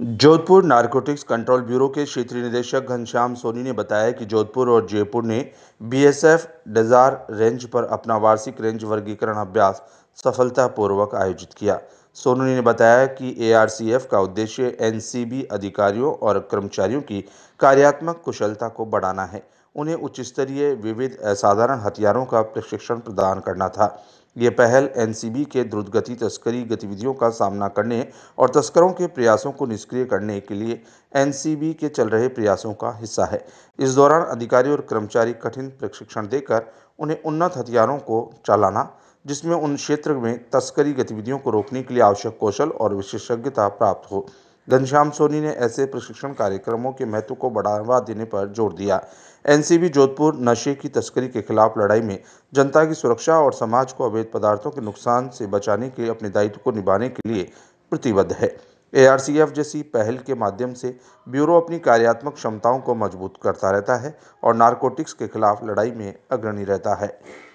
Jodhpur narcotics control bureau के क्षेत्रीय निदेशक घनश्याम सोनी ने बताया कि जोधपुर और जयपुर ने बीएसएफ डजार रेंज पर अपना वार्षिक रेंज वर्गीकरण अभ्यास सफलतापूर्वक आयोजित किया सोनी ने बताया कि एआरसीएफ का उद्देश्य एनसीबी अधिकारियों और कर्मचारियों की कार्यात्मक कुशलता को बढ़ाना है उन्हें उच्च स्तरीय विविध असाधारण हथियारों का प्रशिक्षण प्रदान करना था ये पहल एनसीबी के द्रुतगति तस्करी गतिविधियों का सामना करने और तस्करों के प्रयासों को निष्क्रिय करने के लिए एनसीबी के चल रहे प्रयासों का हिस्सा है इस दौरान अधिकारी और कर्मचारी कठिन प्रशिक्षण देकर उन्हें उन्नत हथियारों को चलाना जिसमें उन क्षेत्र में तस्करी गतिविधियों को रोकने के लिए आवश्यक कौशल और विशेषज्ञता प्राप्त हो घनश्याम सोनी ने ऐसे प्रशिक्षण कार्यक्रमों के महत्व को बढ़ावा देने पर जोर दिया एनसीबी जोधपुर नशे की तस्करी के खिलाफ लड़ाई में जनता की सुरक्षा और समाज को अवैध पदार्थों के नुकसान से बचाने के अपने दायित्व को निभाने के लिए प्रतिबद्ध है एआरसीएफ जैसी पहल के माध्यम से ब्यूरो अपनी कार्यात्मक क्षमताओं को मजबूत करता रहता है और नारकोटिक्स के खिलाफ लड़ाई में अग्रणी रहता है